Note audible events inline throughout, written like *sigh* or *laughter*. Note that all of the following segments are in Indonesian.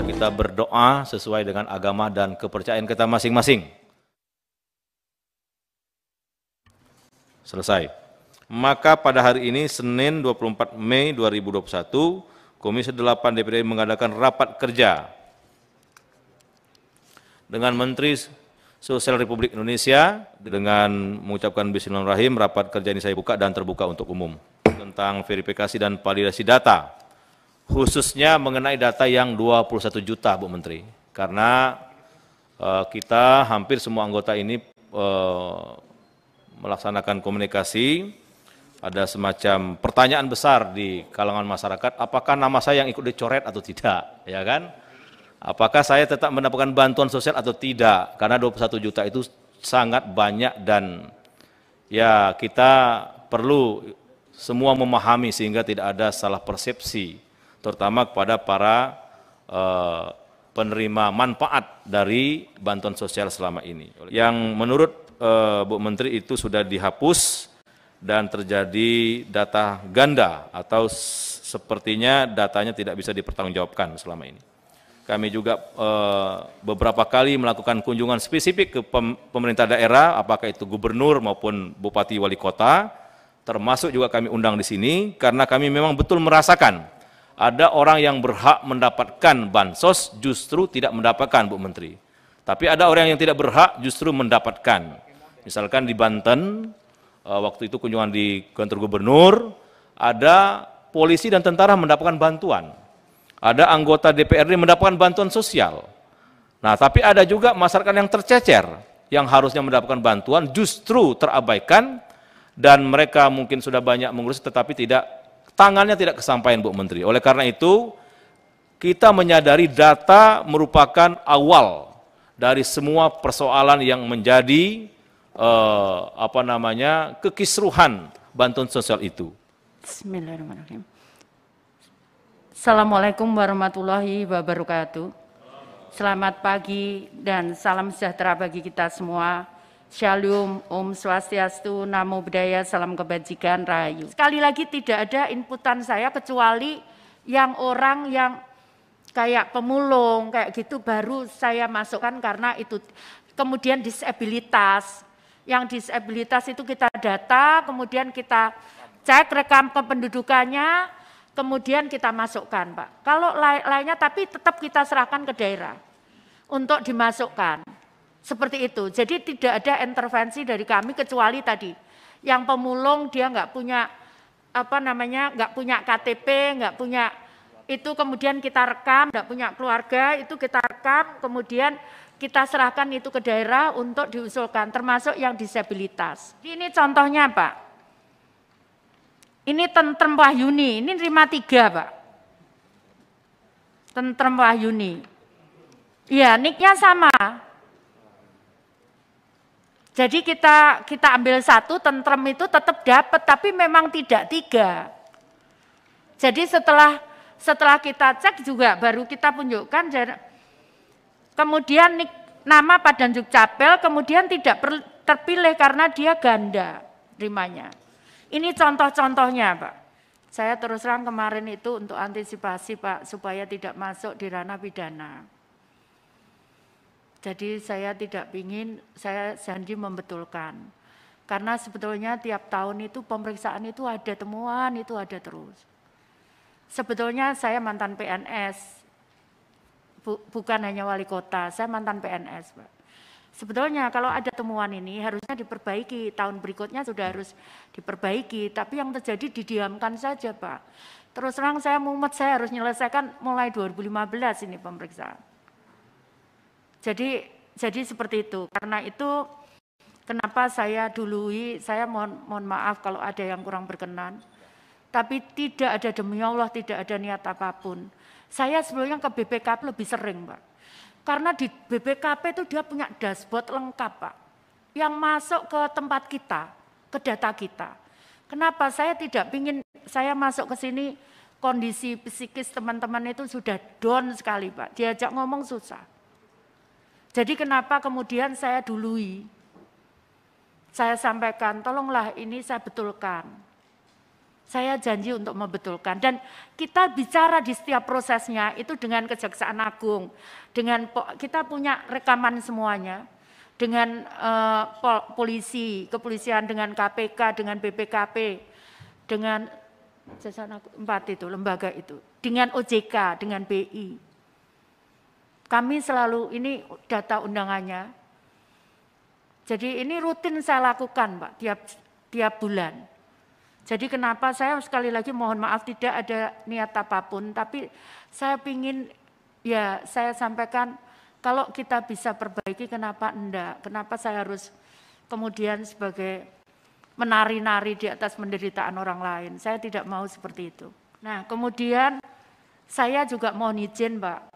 marilah kita berdoa sesuai dengan agama dan kepercayaan kita masing-masing. Selesai. Maka pada hari ini Senin 24 Mei 2021, Komisi 8 DPD mengadakan rapat kerja dengan Menteri Sosial Republik Indonesia dengan mengucapkan bismillahirrahmanirrahim rapat kerja ini saya buka dan terbuka untuk umum tentang verifikasi dan validasi data khususnya mengenai data yang 21 juta Bu Menteri. Karena uh, kita hampir semua anggota ini uh, melaksanakan komunikasi, ada semacam pertanyaan besar di kalangan masyarakat, apakah nama saya yang ikut dicoret atau tidak, ya kan? Apakah saya tetap mendapatkan bantuan sosial atau tidak? Karena 21 juta itu sangat banyak dan ya kita perlu semua memahami sehingga tidak ada salah persepsi terutama kepada para e, penerima manfaat dari bantuan sosial selama ini. Yang menurut e, Bu Menteri itu sudah dihapus dan terjadi data ganda atau sepertinya datanya tidak bisa dipertanggungjawabkan selama ini. Kami juga e, beberapa kali melakukan kunjungan spesifik ke pem, pemerintah daerah, apakah itu gubernur maupun bupati wali kota, termasuk juga kami undang di sini, karena kami memang betul merasakan ada orang yang berhak mendapatkan bansos justru tidak mendapatkan, Bu Menteri. Tapi ada orang yang tidak berhak justru mendapatkan. Misalkan di Banten, eh, waktu itu kunjungan di kantor gubernur, ada polisi dan tentara mendapatkan bantuan. Ada anggota DPRD mendapatkan bantuan sosial. Nah, tapi ada juga masyarakat yang tercecer, yang harusnya mendapatkan bantuan justru terabaikan dan mereka mungkin sudah banyak mengurus tetapi tidak tangannya tidak kesampaian Bu Menteri. Oleh karena itu, kita menyadari data merupakan awal dari semua persoalan yang menjadi eh, apa namanya kekisruhan bantuan sosial itu. Bismillahirrahmanirrahim. Assalamualaikum warahmatullahi wabarakatuh. Selamat pagi dan salam sejahtera bagi kita semua Shalom, Om Swastiastu, Namo Buddhaya, Salam Kebajikan, Rahayu. Sekali lagi tidak ada inputan saya kecuali yang orang yang kayak pemulung, kayak gitu baru saya masukkan karena itu. Kemudian disabilitas, yang disabilitas itu kita data, kemudian kita cek rekam kependudukannya, kemudian kita masukkan Pak. Kalau lainnya tapi tetap kita serahkan ke daerah untuk dimasukkan. Seperti itu. Jadi tidak ada intervensi dari kami kecuali tadi yang pemulung dia nggak punya apa namanya nggak punya KTP, nggak punya itu kemudian kita rekam, nggak punya keluarga, itu kita rekam, kemudian kita serahkan itu ke daerah untuk diusulkan, termasuk yang disabilitas. Ini contohnya Pak, ini tentrem Wahyuni, ini terima tiga Pak, tentrem Wahyuni. ya niknya sama, jadi kita kita ambil satu tentrem itu tetap dapat tapi memang tidak tiga. Jadi setelah setelah kita cek juga baru kita tunjukkan kemudian nama Padan Capel kemudian tidak terpilih karena dia ganda rimanya. Ini contoh-contohnya Pak. Saya terus terang kemarin itu untuk antisipasi Pak supaya tidak masuk di ranah pidana. Jadi saya tidak ingin, saya janji membetulkan. Karena sebetulnya tiap tahun itu pemeriksaan itu ada temuan, itu ada terus. Sebetulnya saya mantan PNS, bu, bukan hanya wali kota, saya mantan PNS Pak. Sebetulnya kalau ada temuan ini harusnya diperbaiki, tahun berikutnya sudah hmm. harus diperbaiki, tapi yang terjadi didiamkan saja Pak. Terus terang saya mumet, saya harus menyelesaikan mulai 2015 ini pemeriksaan. Jadi jadi seperti itu. Karena itu kenapa saya dului, saya mohon, mohon maaf kalau ada yang kurang berkenan. Tapi tidak ada demi Allah, tidak ada niat apapun. Saya sebelumnya ke BPKP lebih sering, Pak. Karena di BPKP itu dia punya dashboard lengkap, Pak. Yang masuk ke tempat kita, ke data kita. Kenapa saya tidak ingin saya masuk ke sini kondisi psikis teman-teman itu sudah down sekali, Pak. Diajak ngomong susah jadi kenapa kemudian saya dului? Saya sampaikan, tolonglah ini saya betulkan. Saya janji untuk membetulkan. Dan kita bicara di setiap prosesnya itu dengan Kejaksaan Agung. dengan Kita punya rekaman semuanya. Dengan eh, polisi, kepolisian, dengan KPK, dengan BPKP, dengan jasa empat itu, lembaga itu. Dengan OJK, dengan BI kami selalu ini data undangannya. Jadi ini rutin saya lakukan Pak tiap tiap bulan. Jadi kenapa saya sekali lagi mohon maaf tidak ada niat apapun, tapi saya ingin ya saya sampaikan kalau kita bisa perbaiki kenapa enggak, kenapa saya harus kemudian sebagai menari-nari di atas penderitaan orang lain. Saya tidak mau seperti itu. Nah kemudian saya juga mohon izin Pak,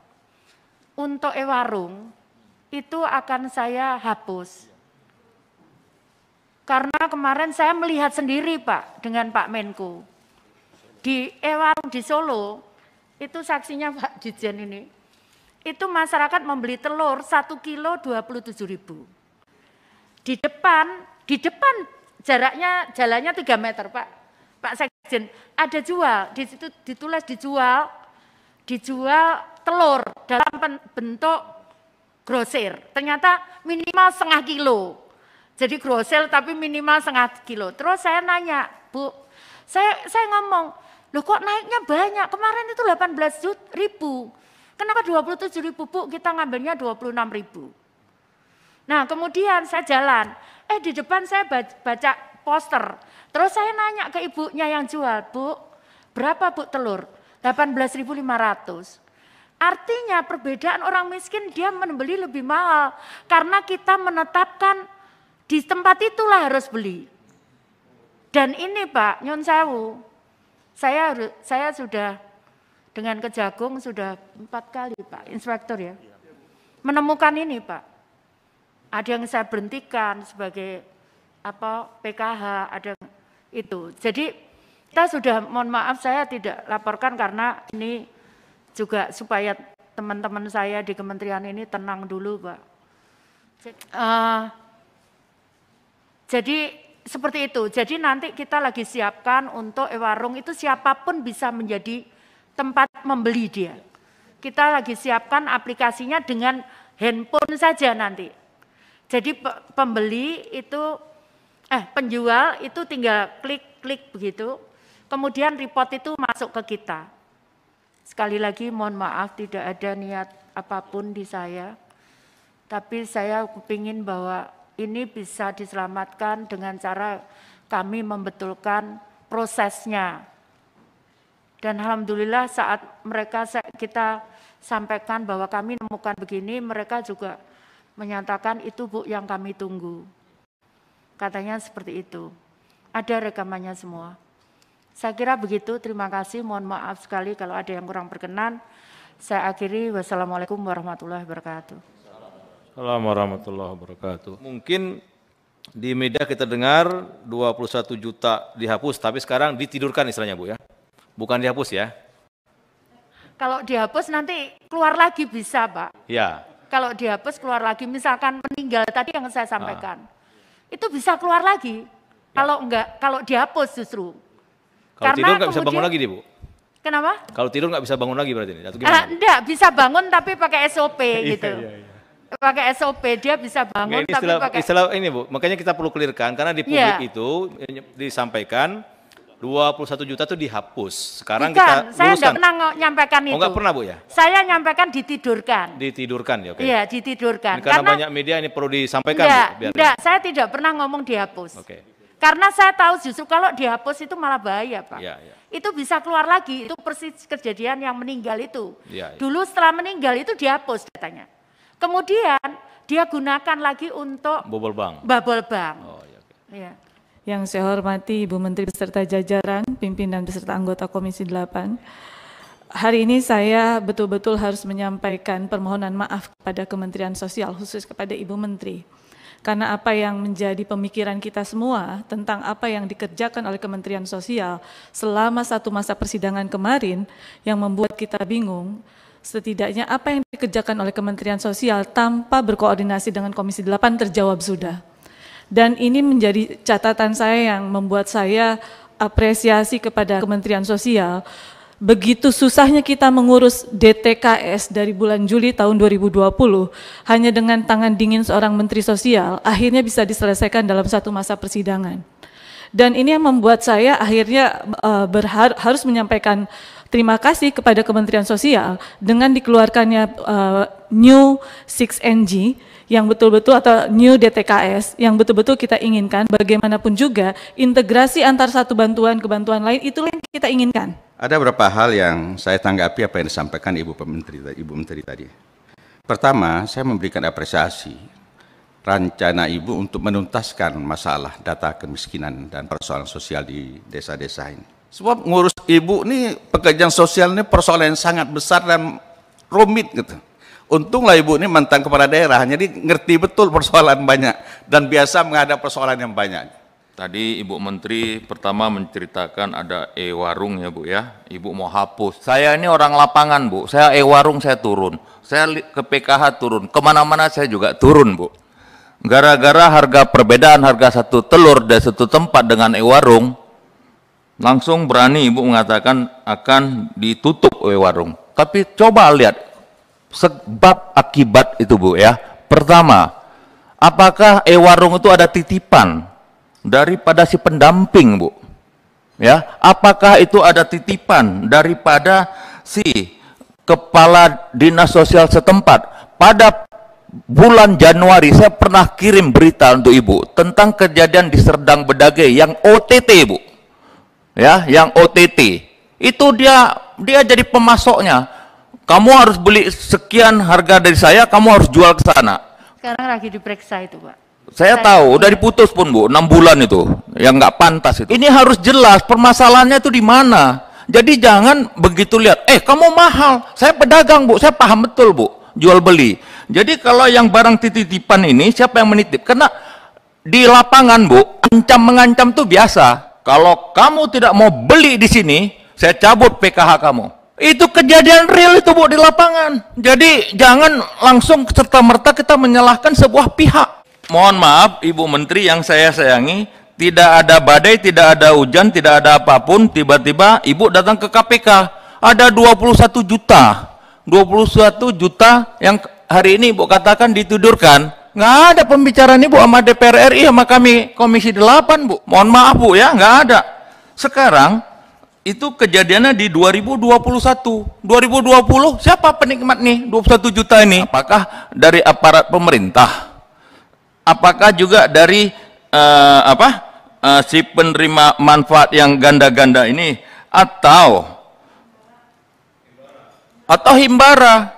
untuk e-warung itu akan saya hapus. Karena kemarin saya melihat sendiri Pak dengan Pak Menko. Di e-warung di Solo, itu saksinya Pak Dijen ini, itu masyarakat membeli telur 1 kilo 27 ribu. Di depan, di depan jaraknya jalannya 3 meter Pak. Pak Sekjen, ada jual, di situ ditulis dijual, dijual telur dalam bentuk grosir. Ternyata minimal setengah kilo. Jadi grosir tapi minimal setengah kilo. Terus saya nanya, Bu, saya saya ngomong, loh kok naiknya banyak? Kemarin itu 18 juta, ribu. Kenapa 27 ribu, Bu? Kita ngambilnya 26 ribu. Nah kemudian saya jalan, eh di depan saya baca poster. Terus saya nanya ke ibunya yang jual, Bu, berapa Bu telur? 18.500. Artinya perbedaan orang miskin dia membeli lebih mahal karena kita menetapkan di tempat itulah harus beli. Dan ini Pak Nyun Sewu, saya saya sudah dengan kejagung sudah empat kali Pak Inspektur ya menemukan ini Pak. Ada yang saya berhentikan sebagai apa PKH, ada itu. Jadi kita sudah mohon maaf saya tidak laporkan karena ini juga supaya teman-teman saya di kementerian ini tenang dulu, Pak. Uh, jadi seperti itu. Jadi nanti kita lagi siapkan untuk warung itu siapapun bisa menjadi tempat membeli dia. Kita lagi siapkan aplikasinya dengan handphone saja nanti. Jadi pembeli itu eh penjual itu tinggal klik-klik begitu. Kemudian report itu masuk ke kita. Sekali lagi mohon maaf tidak ada niat apapun di saya, tapi saya ingin bahwa ini bisa diselamatkan dengan cara kami membetulkan prosesnya. Dan alhamdulillah saat mereka kita sampaikan bahwa kami menemukan begini, mereka juga menyatakan itu bu yang kami tunggu. Katanya seperti itu. Ada rekamannya semua. Saya kira begitu, terima kasih. Mohon maaf sekali kalau ada yang kurang berkenan. Saya akhiri, wassalamualaikum warahmatullahi wabarakatuh. Assalamualaikum warahmatullahi wabarakatuh. Mungkin di media kita dengar 21 juta dihapus, tapi sekarang ditidurkan istilahnya Bu ya? Bukan dihapus ya? Kalau dihapus nanti keluar lagi bisa Pak. Ya. Kalau dihapus keluar lagi, misalkan meninggal tadi yang saya sampaikan, ah. itu bisa keluar lagi. Ya. Kalau enggak, kalau dihapus justru. Kalau Karena tidur nggak bisa bangun lagi bu. Kenapa? Kalau tidur nggak bisa bangun lagi berarti ini? Atau gimana? Uh, ah, enggak, bisa bangun tapi pakai SOP *laughs* iya, gitu. Iya, iya, iya. Pakai SOP dia bisa bangun nah, ini tapi pakai istilah ini bu. Makanya kita perlu clearkan karena di publik yeah. itu disampaikan 21 juta itu dihapus. Sekarang Bukan, kita luluskan. saya tidak pernah nyampaikan oh, itu. pernah, Bu ya? Saya nyampaikan ditidurkan. Ditidurkan ya, oke. Okay. Iya, ditidurkan. karena, karena banyak media ini perlu disampaikan, yeah, Bu. Biar enggak, ini. saya tidak pernah ngomong dihapus. Oke. Okay. Karena saya tahu justru kalau dihapus itu malah bahaya, Pak. Ya, ya. Itu bisa keluar lagi, itu persis kejadian yang meninggal itu. Ya, ya. Dulu setelah meninggal itu dihapus katanya. Kemudian dia gunakan lagi untuk bubble bank. Bubble bank. Oh, ya, okay. ya. Yang saya hormati Ibu Menteri beserta jajaran, pimpinan beserta anggota Komisi 8 hari ini saya betul-betul harus menyampaikan permohonan maaf kepada Kementerian Sosial, khusus kepada Ibu Menteri. Karena apa yang menjadi pemikiran kita semua tentang apa yang dikerjakan oleh Kementerian Sosial selama satu masa persidangan kemarin yang membuat kita bingung, setidaknya apa yang dikerjakan oleh Kementerian Sosial tanpa berkoordinasi dengan Komisi 8 terjawab sudah. Dan ini menjadi catatan saya yang membuat saya apresiasi kepada Kementerian Sosial begitu susahnya kita mengurus DTKS dari bulan Juli tahun 2020 hanya dengan tangan dingin seorang menteri sosial akhirnya bisa diselesaikan dalam satu masa persidangan. Dan ini yang membuat saya akhirnya uh, harus menyampaikan terima kasih kepada Kementerian Sosial dengan dikeluarkannya uh, new 6NG yang betul-betul atau new DTKS yang betul-betul kita inginkan bagaimanapun juga integrasi antar satu bantuan ke bantuan lain itulah yang kita inginkan ada beberapa hal yang saya tanggapi apa yang disampaikan Ibu Menteri, Ibu Menteri tadi. Pertama, saya memberikan apresiasi rencana Ibu untuk menuntaskan masalah data kemiskinan dan persoalan sosial di desa-desa ini. Sebab ngurus Ibu ini pekerjaan sosial ini persoalan yang sangat besar dan rumit gitu. Untunglah Ibu ini mantan kepala daerah, jadi ngerti betul persoalan banyak dan biasa menghadap persoalan yang banyak. Tadi Ibu Menteri pertama menceritakan ada e-warung ya Bu ya, Ibu mau hapus. Saya ini orang lapangan Bu, saya e-warung saya turun, saya ke PKH turun, kemana-mana saya juga turun Bu. Gara-gara harga perbedaan harga satu telur dari satu tempat dengan e-warung, langsung berani Ibu mengatakan akan ditutup e-warung. Tapi coba lihat sebab akibat itu Bu ya. Pertama, apakah e-warung itu ada titipan? daripada si pendamping, Bu. Ya, apakah itu ada titipan daripada si kepala dinas sosial setempat pada bulan Januari saya pernah kirim berita untuk Ibu tentang kejadian di Serdang Bedage yang OTT, Bu. Ya, yang OTT. Itu dia dia jadi pemasoknya. Kamu harus beli sekian harga dari saya, kamu harus jual ke sana. Sekarang lagi diperiksa itu, Pak. Saya tahu, udah diputus pun Bu, enam bulan itu, yang nggak pantas itu. Ini harus jelas permasalahannya itu di mana. Jadi jangan begitu lihat, eh kamu mahal, saya pedagang Bu, saya paham betul Bu, jual beli. Jadi kalau yang barang titipan ini, siapa yang menitip? Karena di lapangan Bu, ancam mengancam tuh biasa. Kalau kamu tidak mau beli di sini, saya cabut PKH kamu. Itu kejadian real itu Bu di lapangan. Jadi jangan langsung serta-merta kita menyalahkan sebuah pihak mohon maaf Ibu Menteri yang saya sayangi, tidak ada badai, tidak ada hujan, tidak ada apapun, tiba-tiba Ibu datang ke KPK, ada 21 juta. 21 juta yang hari ini Ibu katakan ditudurkan. Nggak ada pembicaraan Ibu sama DPR RI sama kami Komisi 8, Bu. Mohon maaf, Bu ya, nggak ada. Sekarang itu kejadiannya di 2021. 2020 siapa penikmat nih 21 juta ini? Apakah dari aparat pemerintah? apakah juga dari uh, apa uh, si penerima manfaat yang ganda-ganda ini atau atau himbara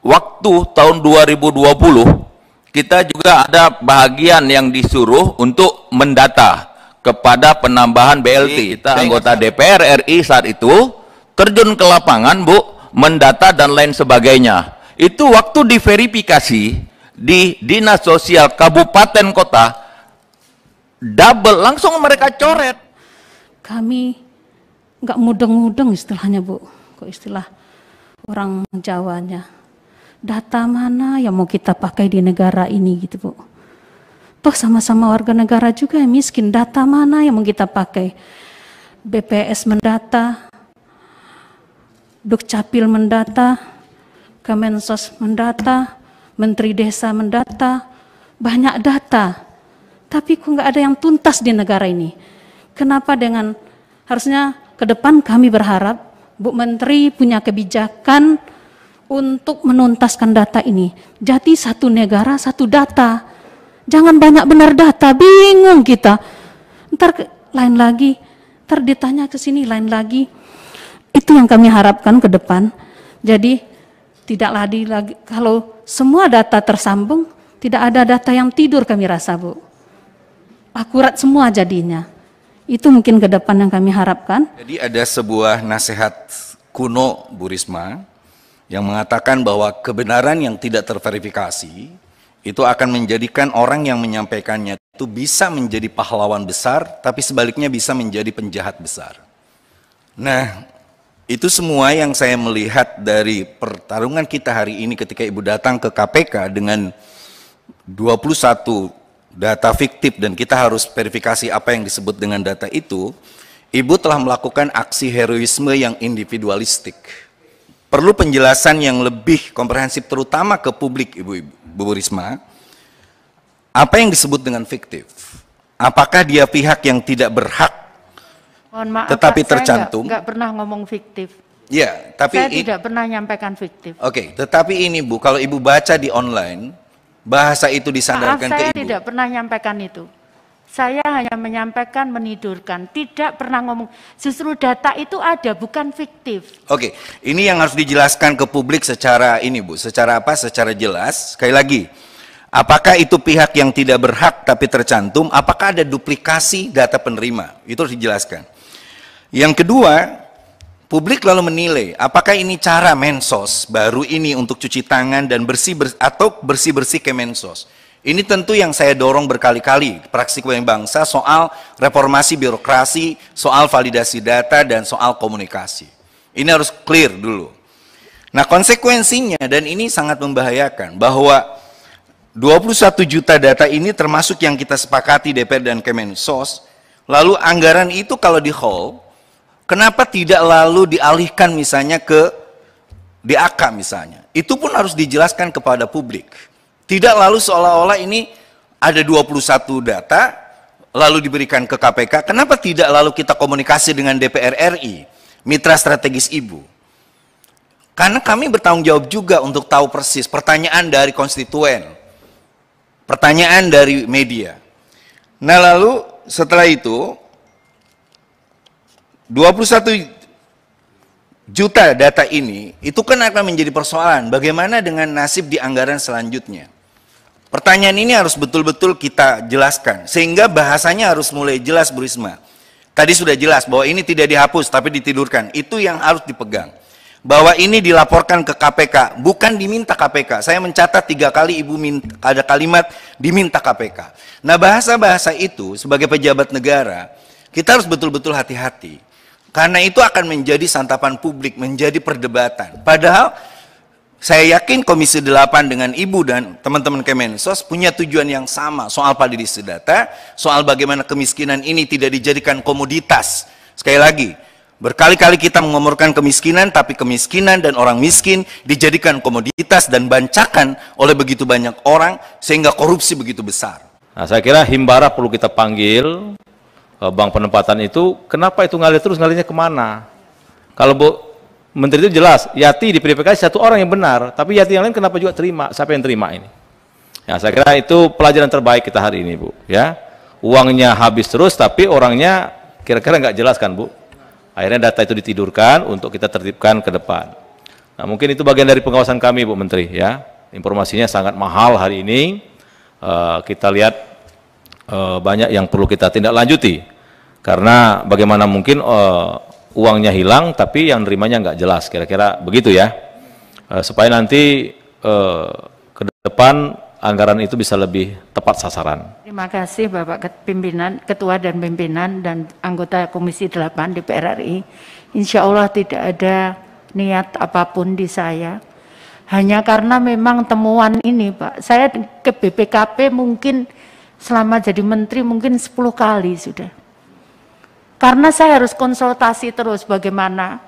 waktu tahun 2020 kita juga ada bahagian yang disuruh untuk mendata kepada penambahan BLT iya, kita iya. anggota DPR RI saat itu terjun ke lapangan Bu mendata dan lain sebagainya itu waktu diverifikasi di dinas sosial kabupaten kota double langsung mereka coret kami nggak mudeng-mudeng istilahnya bu kok istilah orang Jawanya data mana yang mau kita pakai di negara ini gitu bu toh sama-sama warga negara juga yang miskin data mana yang mau kita pakai BPS mendata Dukcapil mendata Kemensos mendata Menteri Desa mendata, banyak data. Tapi kok nggak ada yang tuntas di negara ini. Kenapa dengan harusnya ke depan kami berharap Bu Menteri punya kebijakan untuk menuntaskan data ini. Jadi satu negara satu data. Jangan banyak benar data, bingung kita. Ntar lain lagi, terditanya ditanya ke sini lain lagi. Itu yang kami harapkan ke depan. Jadi tidak lagi, lagi kalau semua data tersambung, tidak ada data yang tidur kami rasa, Bu. Akurat semua jadinya. Itu mungkin ke depan yang kami harapkan. Jadi ada sebuah nasihat kuno Bu Risma yang mengatakan bahwa kebenaran yang tidak terverifikasi itu akan menjadikan orang yang menyampaikannya itu bisa menjadi pahlawan besar, tapi sebaliknya bisa menjadi penjahat besar. Nah, itu semua yang saya melihat dari pertarungan kita hari ini ketika Ibu datang ke KPK dengan 21 data fiktif dan kita harus verifikasi apa yang disebut dengan data itu, Ibu telah melakukan aksi heroisme yang individualistik. Perlu penjelasan yang lebih komprehensif terutama ke publik Ibu Ibu Risma. Apa yang disebut dengan fiktif? Apakah dia pihak yang tidak berhak Mohon maaf, tetapi tercantum. Saya pernah ngomong fiktif. Ya, tapi saya tidak pernah nyampaikan fiktif. Oke, okay, tetapi ini Bu, kalau Ibu baca di online, bahasa itu disandarkan Maaf, ke Ibu. Saya tidak pernah nyampaikan itu. Saya hanya menyampaikan menidurkan, tidak pernah ngomong. Justru data itu ada, bukan fiktif. Oke, okay, ini yang harus dijelaskan ke publik secara ini Bu, secara apa? Secara jelas. Sekali lagi, apakah itu pihak yang tidak berhak tapi tercantum? Apakah ada duplikasi data penerima? Itu harus dijelaskan. Yang kedua, publik lalu menilai apakah ini cara mensos baru ini untuk cuci tangan dan bersih, ber, atau bersih-bersih ke mensos. Ini tentu yang saya dorong berkali-kali praksi kebanyakan bangsa soal reformasi birokrasi, soal validasi data, dan soal komunikasi. Ini harus clear dulu. Nah konsekuensinya, dan ini sangat membahayakan, bahwa 21 juta data ini termasuk yang kita sepakati DPR dan Kemensos, lalu anggaran itu kalau di hold, Kenapa tidak lalu dialihkan misalnya ke DAK misalnya? Itu pun harus dijelaskan kepada publik. Tidak lalu seolah-olah ini ada 21 data lalu diberikan ke KPK. Kenapa tidak lalu kita komunikasi dengan DPR RI, mitra strategis Ibu? Karena kami bertanggung jawab juga untuk tahu persis pertanyaan dari konstituen, pertanyaan dari media. Nah, lalu setelah itu 21 juta data ini, itu kan akan menjadi persoalan. Bagaimana dengan nasib di anggaran selanjutnya? Pertanyaan ini harus betul-betul kita jelaskan, sehingga bahasanya harus mulai jelas, Bu Risma. Tadi sudah jelas bahwa ini tidak dihapus, tapi ditidurkan. Itu yang harus dipegang. Bahwa ini dilaporkan ke KPK, bukan diminta KPK. Saya mencatat tiga kali ibu minta, ada kalimat diminta KPK. Nah bahasa-bahasa itu sebagai pejabat negara, kita harus betul-betul hati-hati. Karena itu akan menjadi santapan publik, menjadi perdebatan. Padahal saya yakin Komisi 8 dengan Ibu dan teman-teman Kemensos punya tujuan yang sama soal padi data, soal bagaimana kemiskinan ini tidak dijadikan komoditas. Sekali lagi, berkali-kali kita mengomorkan kemiskinan, tapi kemiskinan dan orang miskin dijadikan komoditas dan bancakan oleh begitu banyak orang sehingga korupsi begitu besar. Nah, saya kira Himbara perlu kita panggil Eh, bank penempatan itu, kenapa itu ngalir terus, ngalirnya kemana? Kalau Bu Menteri itu jelas, Yati di PDPK satu orang yang benar, tapi Yati yang lain kenapa juga terima? Siapa yang terima ini? Ya, saya kira itu pelajaran terbaik kita hari ini, Bu. Ya, uangnya habis terus, tapi orangnya kira-kira nggak jelas kan, Bu? Akhirnya data itu ditidurkan untuk kita tertibkan ke depan. Nah, mungkin itu bagian dari pengawasan kami, Bu Menteri. Ya, informasinya sangat mahal hari ini. Uh, kita lihat uh, banyak yang perlu kita tindak lanjuti karena bagaimana mungkin uh, uangnya hilang tapi yang nerimanya nggak jelas kira-kira begitu ya uh, supaya nanti uh, ke depan anggaran itu bisa lebih tepat sasaran. Terima kasih Bapak pimpinan, Ketua dan pimpinan dan anggota Komisi 8 DPR RI. Insya Allah tidak ada niat apapun di saya. Hanya karena memang temuan ini Pak, saya ke BPKP mungkin selama jadi menteri mungkin 10 kali sudah. Karena saya harus konsultasi terus bagaimana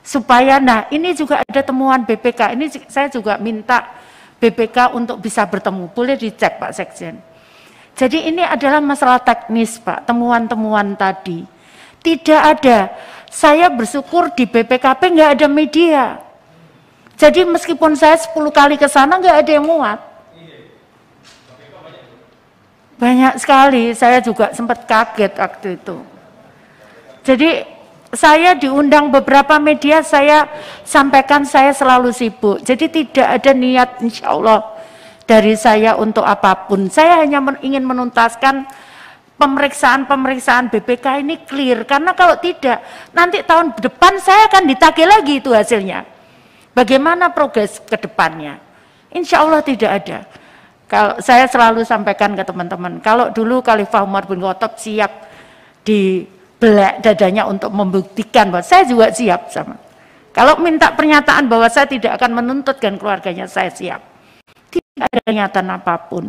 supaya nah ini juga ada temuan BPK. Ini saya juga minta BPK untuk bisa bertemu. Boleh dicek Pak Sekjen. Jadi ini adalah masalah teknis Pak, temuan-temuan tadi. Tidak ada. Saya bersyukur di BPKP nggak ada media. Jadi meskipun saya 10 kali ke sana nggak ada yang muat. Banyak sekali, saya juga sempat kaget waktu itu. Jadi saya diundang beberapa media, saya sampaikan saya selalu sibuk. Jadi tidak ada niat insya Allah dari saya untuk apapun. Saya hanya ingin menuntaskan pemeriksaan-pemeriksaan BPK ini clear. Karena kalau tidak, nanti tahun depan saya akan ditagih lagi itu hasilnya. Bagaimana progres ke depannya? Insya Allah tidak ada. Kalau saya selalu sampaikan ke teman-teman, kalau dulu Khalifah Umar bin Khattab siap dibelak dadanya untuk membuktikan bahwa saya juga siap sama. Kalau minta pernyataan bahwa saya tidak akan menuntut dan keluarganya saya siap. Tidak ada niatan apapun.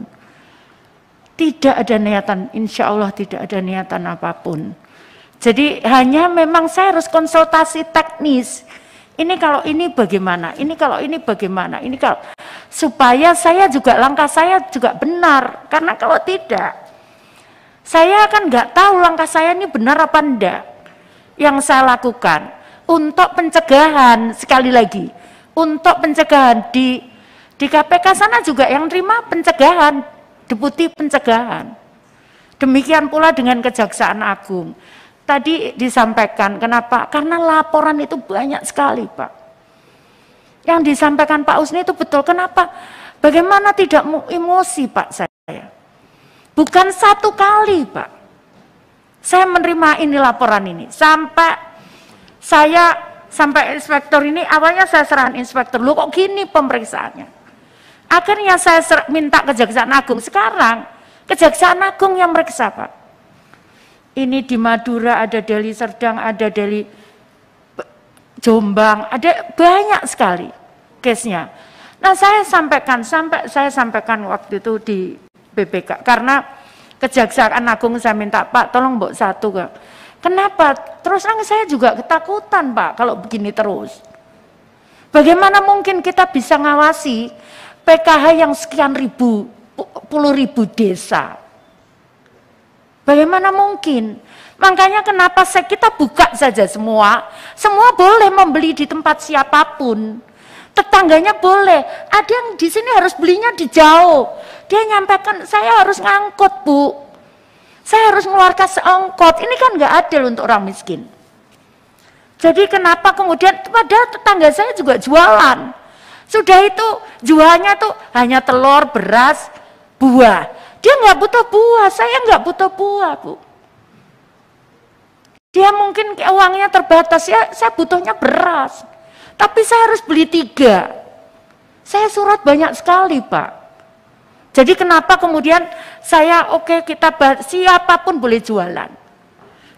Tidak ada niatan, insya Allah tidak ada niatan apapun. Jadi hanya memang saya harus konsultasi teknis. Ini kalau ini bagaimana, ini kalau ini bagaimana, ini kalau supaya saya juga langkah saya juga benar karena kalau tidak saya akan nggak tahu langkah saya ini benar apa enggak yang saya lakukan untuk pencegahan sekali lagi untuk pencegahan di di KPK sana juga yang terima pencegahan deputi pencegahan demikian pula dengan Kejaksaan Agung tadi disampaikan kenapa karena laporan itu banyak sekali Pak yang disampaikan Pak Usni itu betul. Kenapa? Bagaimana tidak emosi Pak saya? Bukan satu kali Pak. Saya menerima ini laporan ini. Sampai saya sampai inspektor ini awalnya saya serahkan inspektor. Lu kok gini pemeriksaannya? Akhirnya saya ser- minta Kejaksaan Agung. Sekarang Kejaksaan Agung yang meriksa Pak. Ini di Madura ada Deli Serdang, ada Deli Jombang, ada banyak sekali case-nya. Nah saya sampaikan, sampai saya sampaikan waktu itu di BPK, karena Kejaksaan Agung saya minta, Pak tolong buat satu. Kak. Kenapa? Terus terang saya juga ketakutan Pak kalau begini terus. Bagaimana mungkin kita bisa ngawasi PKH yang sekian ribu, puluh ribu desa? Bagaimana mungkin? Makanya kenapa saya, kita buka saja semua, semua boleh membeli di tempat siapapun. Tetangganya boleh, ada yang di sini harus belinya di jauh. Dia nyampaikan, saya harus ngangkut bu, saya harus mengeluarkan seongkot. Ini kan nggak adil untuk orang miskin. Jadi kenapa kemudian, pada tetangga saya juga jualan. Sudah itu jualnya tuh hanya telur, beras, buah. Dia nggak butuh buah, saya nggak butuh buah, Bu. Dia mungkin uangnya terbatas, ya saya butuhnya beras. Tapi saya harus beli tiga. Saya surat banyak sekali Pak. Jadi kenapa kemudian saya oke okay, kita siapapun boleh jualan.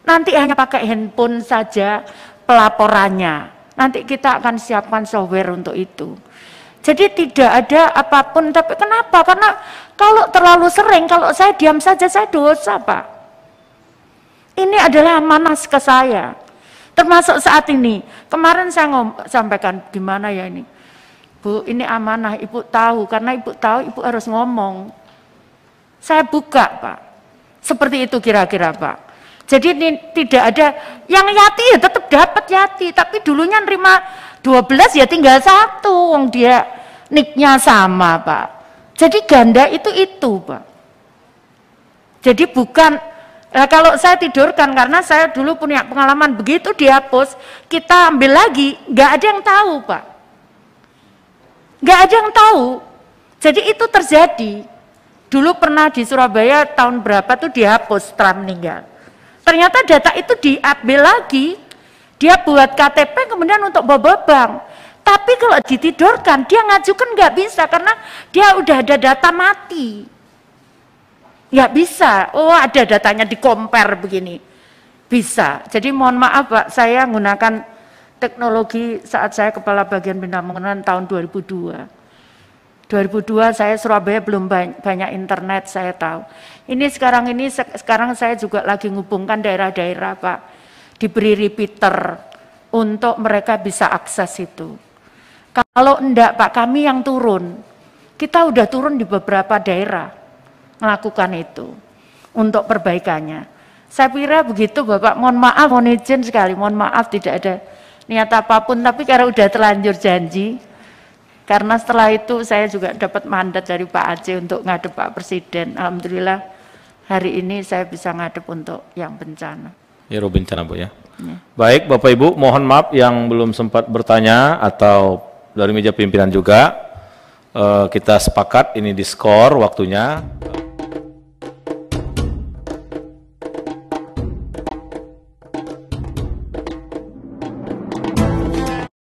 Nanti hanya pakai handphone saja pelaporannya. Nanti kita akan siapkan software untuk itu. Jadi tidak ada apapun, tapi kenapa? Karena kalau terlalu sering, kalau saya diam saja saya dosa Pak. Ini adalah amanah ke saya. Termasuk saat ini. Kemarin saya ngom, sampaikan gimana ya ini. Bu, ini amanah, Ibu tahu. Karena Ibu tahu, Ibu harus ngomong. Saya buka, Pak. Seperti itu kira-kira, Pak. Jadi ini tidak ada, yang yati ya tetap dapat yati. Tapi dulunya nerima 12 ya tinggal satu. Wong dia niknya sama, Pak. Jadi ganda itu itu, Pak. Jadi bukan Nah, kalau saya tidurkan karena saya dulu punya pengalaman begitu dihapus, kita ambil lagi, nggak ada yang tahu, Pak. Nggak ada yang tahu. Jadi itu terjadi. Dulu pernah di Surabaya tahun berapa tuh dihapus Trump meninggal. Ternyata data itu diambil lagi, dia buat KTP kemudian untuk bobo bank. Tapi kalau ditidurkan, dia ngajukan nggak bisa karena dia udah ada data mati. Ya bisa, oh ada datanya di compare begini. Bisa, jadi mohon maaf Pak, saya menggunakan teknologi saat saya kepala bagian bina pembangunan tahun 2002. 2002 saya Surabaya belum banyak internet saya tahu. Ini sekarang ini sekarang saya juga lagi ngubungkan daerah-daerah Pak. Diberi repeater untuk mereka bisa akses itu. Kalau enggak Pak, kami yang turun. Kita udah turun di beberapa daerah melakukan itu untuk perbaikannya. Saya kira begitu Bapak, mohon maaf, mohon izin sekali, mohon maaf tidak ada niat apapun, tapi karena udah terlanjur janji, karena setelah itu saya juga dapat mandat dari Pak Aceh untuk ngadep Pak Presiden. Alhamdulillah hari ini saya bisa ngadep untuk yang bencana. Ya, bencana Bu ya. ya. Baik Bapak Ibu, mohon maaf yang belum sempat bertanya atau dari meja pimpinan juga. eh, kita sepakat ini diskor waktunya.